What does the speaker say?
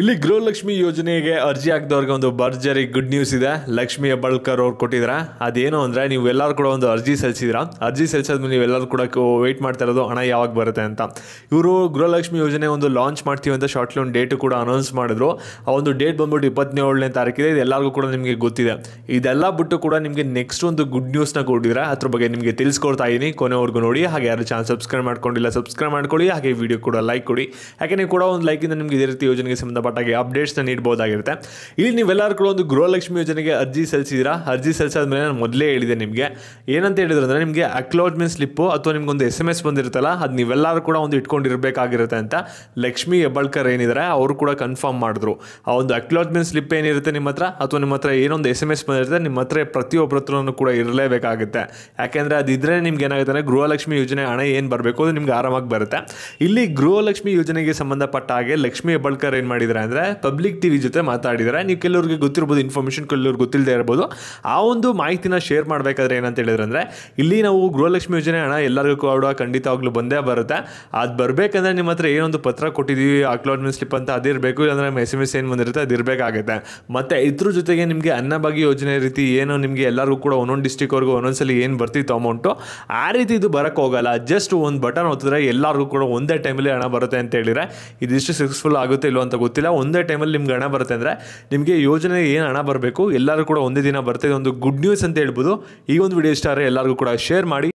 ಇಲ್ಲಿ ಗೃಹಲಕ್ಷ್ಮಿ ಯೋಜನೆಗೆ ಅರ್ಜಿ ಹಾಕಿದವ್ರಿಗೆ ಒಂದು ಭರ್ಜರಿ ಗುಡ್ ನ್ಯೂಸ್ ಇದೆ ಲಕ್ಷ್ಮಿ ಹೆಬ್ಬಾಳ್ಕರ್ ಅವ್ರು ಕೊಟ್ಟಿದ್ರ ಅದೇನು ಅಂದರೆ ನೀವು ಎಲ್ಲರೂ ಕೂಡ ಒಂದು ಅರ್ಜಿ ಸಲ್ಲಿಸಿದ್ರ ಅರ್ಜಿ ಸಲ್ಲಿಸಿದ್ಮೇಲೆ ನೀವೆಲ್ಲರೂ ಕೂಡ ವೇಟ್ ಮಾಡ್ತಾ ಇರೋದು ಹಣ ಯಾವಾಗ ಬರುತ್ತೆ ಅಂತ ಇವರು ಗೃಹಲಕ್ಷ್ಮಿ ಯೋಜನೆ ಒಂದು ಲಾಂಚ್ ಮಾಡ್ತೀವಿ ಅಂತ ಶಾರ್ಟ್ ಲೋನ್ ಡೇಟ್ ಕೂಡ ಅನೌನ್ಸ್ ಮಾಡಿದ್ರು ಆ ಒಂದು ಡೇಟ್ ಬಂದ್ಬಿಟ್ಟು ಇಪ್ಪತ್ತೇಳನೇ ತಾರೀಕಿದೆ ಇದೆಲ್ಲರಿಗೂ ಎಲ್ಲರಿಗೂ ಕೂಡ ನಿಮಗೆ ಗೊತ್ತಿದೆ ಇದೆಲ್ಲ ಬಿಟ್ಟು ಕೂಡ ನಿಮಗೆ ನೆಕ್ಸ್ಟ್ ಒಂದು ಗುಡ್ ನ್ಯೂಸ್ನ ಕೊಟ್ಟಿದ್ರೆ ಅದ್ರ ಬಗ್ಗೆ ನಿಮಗೆ ತಿಳಿಸ್ಕೊಡ್ತಾ ಇದ್ದೀನಿ ಕೊನೆವರೆಗೂ ನೋಡಿ ಹಾಗೆ ಯಾರು ಚಾನಲ್ ಸಬ್ಸ್ಕ್ರೈಬ್ ಮಾಡ್ಕೊಂಡಿಲ್ಲ ಸಬ್ಸ್ಕ್ರೈಬ್ ಮಾಡ್ಕೊಳ್ಳಿ ಹಾಗೆ ವಿಡಿಯೋ ಕೂಡ ಲೈಕ್ ಕೊಡಿ ಯಾಕೆ ನೀವು ಕೂಡ ಒಂದು ಇಂದ ನಿಮಗೆ ಇದೇ ರೀತಿ ಯೋಜನೆಗೆ ಸಂಬಂಧ ಸಂಬಂಧಪಟ್ಟಾಗಿ ಅಪ್ಡೇಟ್ಸ್ನ ನೀಡ್ಬೋದಾಗಿರುತ್ತೆ ಇಲ್ಲಿ ನೀವೆಲ್ಲರೂ ಕೂಡ ಒಂದು ಗೃಹಲಕ್ಷ್ಮಿ ಯೋಜನೆಗೆ ಅರ್ಜಿ ಸಲ್ಲಿಸಿದ್ರಾ ಅರ್ಜಿ ಸಲ್ಲಿಸಾದ ಮೇಲೆ ನಾನು ಮೊದಲೇ ಹೇಳಿದೆ ನಿಮಗೆ ಏನಂತ ಹೇಳಿದ್ರೆ ಅಂದರೆ ನಿಮಗೆ ಅಕ್ಲೋಜ್ಮೆಂಟ್ ಸ್ಲಿಪ್ಪು ಅಥವಾ ಒಂದು ಎಸ್ ಎಮ್ ಎಸ್ ಬಂದಿರುತ್ತಲ್ಲ ಅದು ನೀವೆಲ್ಲರೂ ಕೂಡ ಒಂದು ಇಟ್ಕೊಂಡಿರಬೇಕಾಗಿರುತ್ತೆ ಅಂತ ಲಕ್ಷ್ಮಿ ಹೆಬ್ಬಾಳ್ಕರ್ ಏನಿದ್ದಾರೆ ಅವರು ಕೂಡ ಕನ್ಫರ್ಮ್ ಮಾಡಿದ್ರು ಆ ಒಂದು ಅಕ್ಲೋಜ್ಮೆಂಟ್ ಸ್ಲಿಪ್ ಏನಿರುತ್ತೆ ನಿಮ್ಮ ಹತ್ರ ಅಥವಾ ನಿಮ್ಮ ಹತ್ರ ಏನೊಂದು ಎಸ್ ಎಮ್ ಎಸ್ ಬಂದಿರುತ್ತೆ ನಿಮ್ಮ ಹತ್ರ ಪ್ರತಿಯೊಬ್ಬರ ಹತ್ರನೂ ಕೂಡ ಇರಲೇಬೇಕಾಗುತ್ತೆ ಯಾಕೆಂದರೆ ಅದಿದ್ರೆ ನಿಮ್ಗೆ ಏನಾಗುತ್ತೆ ಅಂದರೆ ಗೃಹಲಕ್ಷ್ಮಿ ಯೋಜನೆ ಹಣ ಏನು ಬರಬೇಕು ಅದು ನಿಮ್ಗೆ ಆರಾಮಾಗಿ ಬರುತ್ತೆ ಇಲ್ಲಿ ಗೃಹಲಕ್ಷ್ಮಿ ಯೋಜನೆಗೆ ಸಂಬಂಧಪಟ್ಟ ಹಾಗೆ ಲಕ್ಷ್ಮಿ ಹೆಬ್ಬಾಳ್ಕರ್ ಏನು ಮಾಡಿದ್ದಾರೆ ಮಾತಾಡಿದ್ರೆ ಅಂದರೆ ಪಬ್ಲಿಕ್ ಟಿ ವಿ ಜೊತೆ ಮಾತಾಡಿದ್ರೆ ನೀವು ಕೆಲವ್ರಿಗೆ ಗೊತ್ತಿರ್ಬೋದು ಇನ್ಫಾರ್ಮೇಷನ್ ಕೆಲವ್ರಿಗೆ ಗೊತ್ತಿಲ್ಲದೆ ಇರ್ಬೋದು ಆ ಒಂದು ಮಾಹಿತಿನ ಶೇರ್ ಮಾಡಬೇಕಾದ್ರೆ ಏನಂತ ಹೇಳಿದ್ರೆ ಅಂದರೆ ಇಲ್ಲಿ ನಾವು ಗೃಹಲಕ್ಷ್ಮಿ ಯೋಜನೆ ಹಣ ಎಲ್ಲರಿಗೂ ಕೂಡ ಖಂಡಿತವಾಗ್ಲೂ ಬಂದೇ ಬರುತ್ತೆ ಅದು ಬರಬೇಕಂದ್ರೆ ನಿಮ್ಮ ಹತ್ರ ಏನೊಂದು ಪತ್ರ ಕೊಟ್ಟಿದ್ದೀವಿ ಅಕ್ಲಾಟ್ಮೆಂಟ್ ಸ್ಲಿಪ್ ಅಂತ ಅದಿರಬೇಕು ಇಲ್ಲಾಂದರೆ ನಮ್ಮ ಎಸ್ ಎಮ್ ಎಸ್ ಏನು ಬಂದಿರುತ್ತೆ ಇರಬೇಕಾಗುತ್ತೆ ಮತ್ತು ಇದ್ರ ಜೊತೆಗೆ ನಿಮಗೆ ಅನ್ನಭಾಗ್ಯ ಯೋಜನೆ ರೀತಿ ಏನು ನಿಮಗೆ ಎಲ್ಲರಿಗೂ ಕೂಡ ಒಂದೊಂದು ಡಿಸ್ಟಿಕ್ವರೆಗೂ ಒಂದೊಂದು ಸಲ ಏನು ಬರ್ತಿತ್ತು ಅಮೌಂಟು ಆ ರೀತಿ ಇದು ಬರೋಕ್ಕೆ ಹೋಗಲ್ಲ ಜಸ್ಟ್ ಒಂದು ಬಟನ್ ಒತ್ತಿದ್ರೆ ಎಲ್ಲರಿಗೂ ಕೂಡ ಒಂದೇ ಟೈಮಲ್ಲಿ ಹಣ ಬರುತ್ತೆ ಅಂತ ಹೇಳಿದರೆ ಇದಿಷ್ಟು ಸಕ್ಸಸ್ಫುಲ್ ಆಗುತ್ತೆ ಇಲ್ಲೋ ಅಂತ ಗೊತ್ತಿಲ್ಲ ಒಂದೇ ಒಂದೇ ಟೈಮಲ್ಲಿ ನಿಮ್ಗೆ ಹಣ ಬರುತ್ತೆ ಅಂದರೆ ನಿಮಗೆ ಯೋಜನೆ ಏನು ಹಣ ಬರಬೇಕು ಎಲ್ಲರೂ ಕೂಡ ಒಂದೇ ದಿನ ಬರ್ತಿದೆ ಒಂದು ಗುಡ್ ನ್ಯೂಸ್ ಅಂತ ಹೇಳ್ಬೋದು ಈ ಒಂದು ವಿಡಿಯೋ ಇಷ್ಟ ಆದರೆ ಎಲ್ಲರಿಗೂ ಕೂಡ ಶೇರ್ ಮಾಡಿ